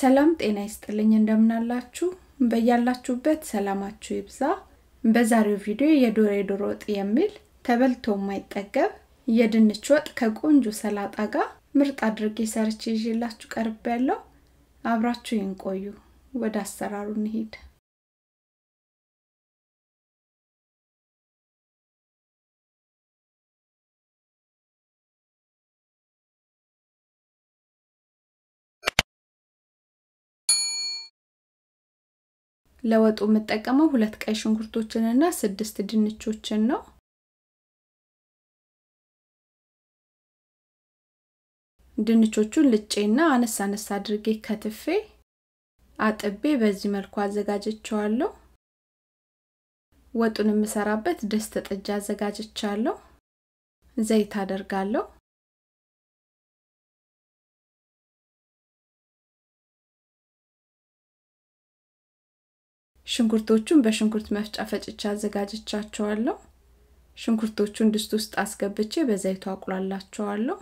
ሰላም ጤና ይስጥልኝ እንደምናላችሁ በያላችሁበት ሰላማችሁ ይብዛ በዛሬው ቪዲዮ የዶሬ ዶሮ ወጥ የሚል ተበልቶ የማይጠገብ የድንች ወጥ ከቆንጆ ሰላጣ ጋር ምርጥ አድርጌ ሰርቼ ይዤላችሁ ቀርቤያለሁ። አብራችሁ ይንቆዩ ወደ አሰራሩ እንሂድ ለወጡ የምጠቀመው ሁለት ቀይ ሽንኩርቶችን እና ስድስት ድንቾችን ነው። ድንቾቹን ልጬና አነስ አነስ አድርጌ ከትፌ አጥቤ በዚህ መልኩ አዘጋጀቸዋለሁ። ወጡን የምሰራበት ድስት ጥጃ አዘጋጅቻለሁ። ዘይት አደርጋለሁ። ሽንኩርቶቹን በሽንኩርት መፍጫ ፈጭቼ አዘጋጅቻቸዋለሁ። ሽንኩርቶቹን ድስት ውስጥ አስገብቼ በዘይቱ አቁላላቸዋለሁ።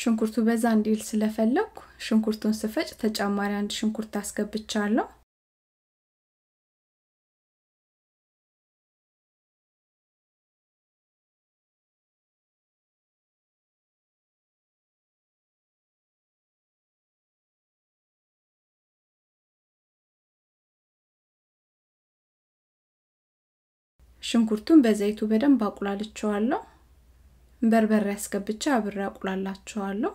ሽንኩርቱ በዛ እንዲል ስለፈለግኩ ሽንኩርቱን ስፈጭ ተጨማሪ አንድ ሽንኩርት አስገብቻለሁ። ሽንኩርቱን በዘይቱ በደንብ አቁላልቸዋለሁ። በርበሬ አስገብቼ አብሬ አቁላላቸዋለሁ።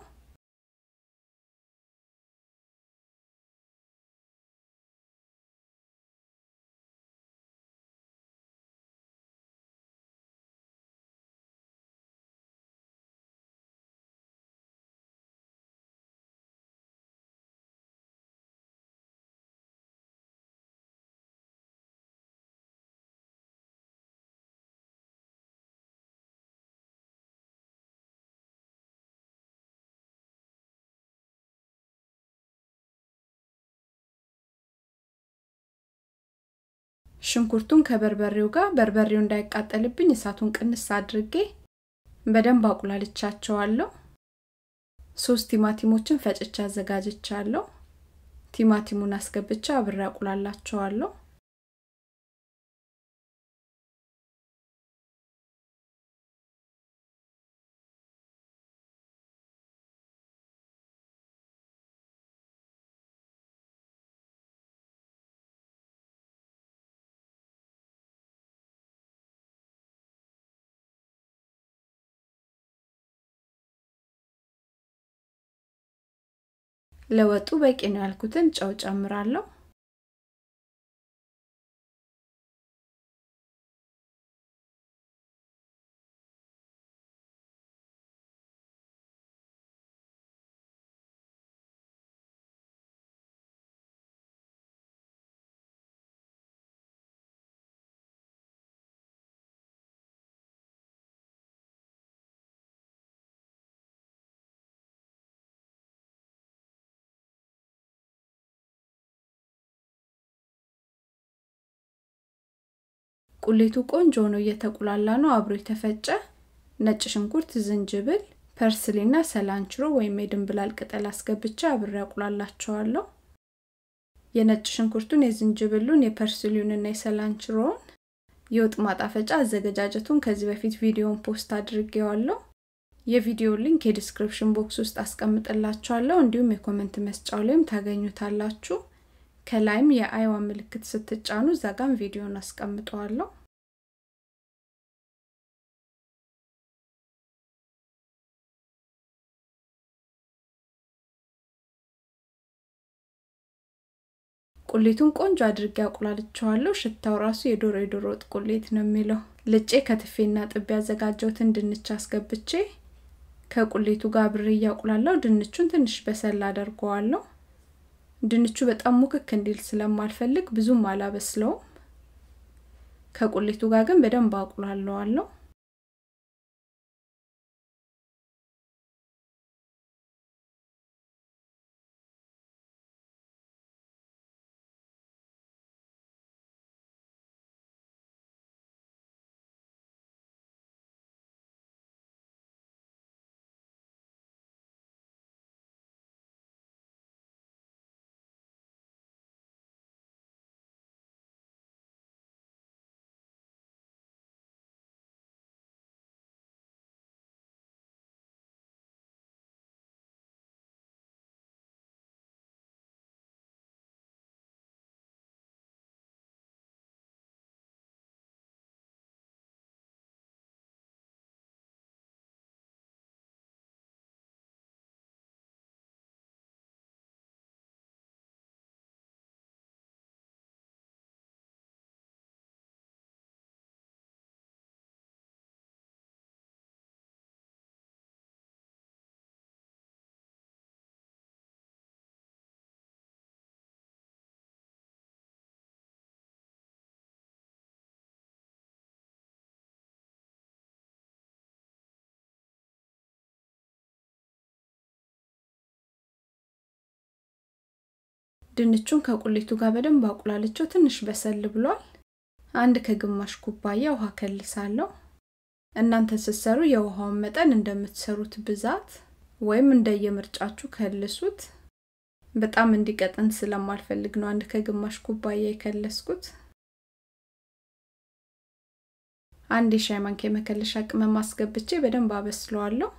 ሽንኩርቱን ከበርበሬው ጋር በርበሬው እንዳይቃጠልብኝ እሳቱን ቅንስ አድርጌ በደንብ አቁላልቻቸዋለሁ። ሶስት ቲማቲሞችን ፈጭቼ አዘጋጅቻለሁ። ቲማቲሙን አስገብቼ አብሬ አቁላላቸዋለሁ። ለወጡ በቂ ነው ያልኩትን ጨው ጨምራለሁ። ቁሌቱ ቆንጆ ሆኖ እየተቁላላ ነው አብሮ የተፈጨ ነጭ ሽንኩርት ዝንጅብል ፐርስሊና ሰላንችሮ ወይም የድንብላል ቅጠል አስገብቻ አብሬ አቁላላቸዋለሁ የነጭ ሽንኩርቱን የዝንጅብሉን የፐርስሊውንና የሰላንችሮን የወጥ ማጣፈጫ አዘገጃጀቱን ከዚህ በፊት ቪዲዮን ፖስት አድርጌዋለሁ የቪዲዮ ሊንክ የዲስክሪፕሽን ቦክስ ውስጥ አስቀምጥላችኋለሁ እንዲሁም የኮመንት መስጫው ላይም ታገኙታላችሁ ከላይም የአይዋ ምልክት ስትጫኑ እዛ ጋም ቪዲዮን አስቀምጠዋለሁ ቁሌቱን ቆንጆ አድርጌ አቁላልቸዋለሁ። ሽታው ራሱ የዶሮ የዶሮ ወጥ ቁሌት ነው የሚለው። ልጬ ከትፌና ጥብ ያዘጋጀሁትን ድንች አስገብቼ ከቁሌቱ ጋር ብሬ እያቁላለው ድንቹን ትንሽ በሰል አደርገዋለሁ። ድንቹ በጣም ሙክክ እንዲል ስለማልፈልግ ብዙም አላበስለውም። ከቁሌቱ ጋር ግን በደንብ አቁላለዋለሁ። ድንቹን ከቁሌቱ ጋር በደንብ አቁላለቸው ትንሽ በሰል ብሏል። አንድ ከግማሽ ኩባያ ውሃ ከልሳለሁ። እናንተ ስትሰሩ የውሃውን መጠን እንደምትሰሩት ብዛት ወይም እንደየምርጫችሁ ከልሱት። በጣም እንዲቀጥን ስለማልፈልግ ነው አንድ ከግማሽ ኩባያ የከለስኩት። አንድ የሻይ ማንኪያ የመከለሻ ቅመም አስገብቼ በደንብ አበስለዋለሁ።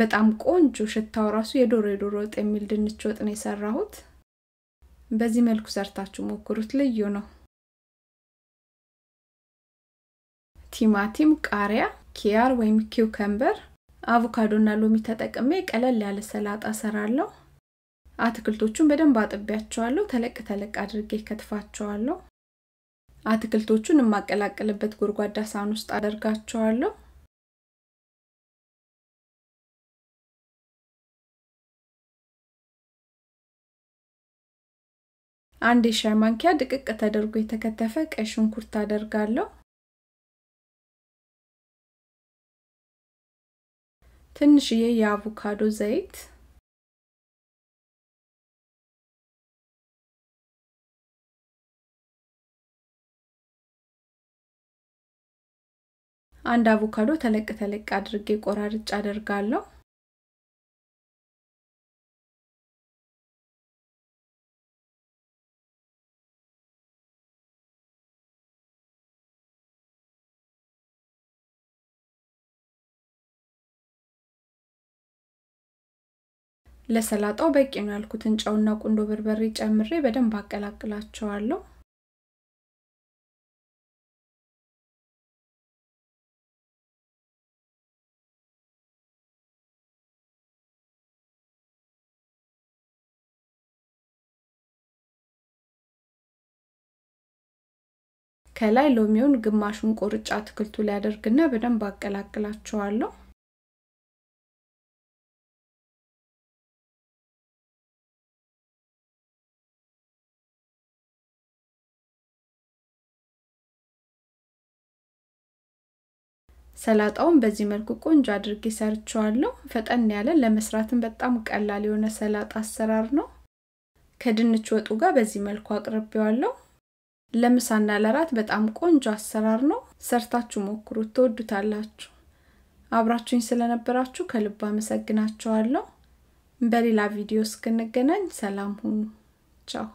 በጣም ቆንጆ ሽታው ራሱ የዶሮ የዶሮ ወጥ የሚል ድንች ወጥ ነው የሰራሁት። በዚህ መልኩ ሰርታችሁ ሞክሩት፣ ልዩ ነው። ቲማቲም፣ ቃሪያ፣ ኪያር ወይም ኪውከምበር፣ እና ሎሚ ተጠቅሜ ቀለል ያለ ሰላጣ ሰራለሁ። አትክልቶቹን በደንብ አጥቢያቸዋለሁ። ተለቅ ተለቅ አድርጌ ከትፋቸዋለሁ። አትክልቶቹን የማቀላቅልበት ጎድጓዳ ሳህን ውስጥ አደርጋቸዋለሁ። አንድ የሻይ ማንኪያ ድቅቅ ተደርጎ የተከተፈ ቀይ ሽንኩርት አደርጋለሁ። ትንሽዬ የአቮካዶ ዘይት አንድ አቮካዶ ተለቅ ተለቅ አድርጌ ቆራርጭ አደርጋለሁ። ለሰላጣው በቂ ነው ያልኩትን ጨውና ቁንዶ በርበሬ ጨምሬ በደንብ አቀላቅላቸዋለሁ። ከላይ ሎሚውን ግማሹን ቁርጫ አትክልቱ ላይ አደርግና በደንብ አቀላቅላቸዋለሁ። ሰላጣውን በዚህ መልኩ ቆንጆ አድርጌ ሰርቸዋለሁ። ፈጠን ያለ ለመስራትም በጣም ቀላል የሆነ ሰላጣ አሰራር ነው። ከድንች ወጡ ጋር በዚህ መልኩ አቅርቤዋለሁ። ለምሳና ለራት በጣም ቆንጆ አሰራር ነው። ሰርታችሁ ሞክሩት፣ ትወዱታላችሁ። አብራችሁኝ ስለነበራችሁ ከልብ አመሰግናችኋለሁ። በሌላ ቪዲዮ እስክንገናኝ ሰላም ሁኑ። ቻው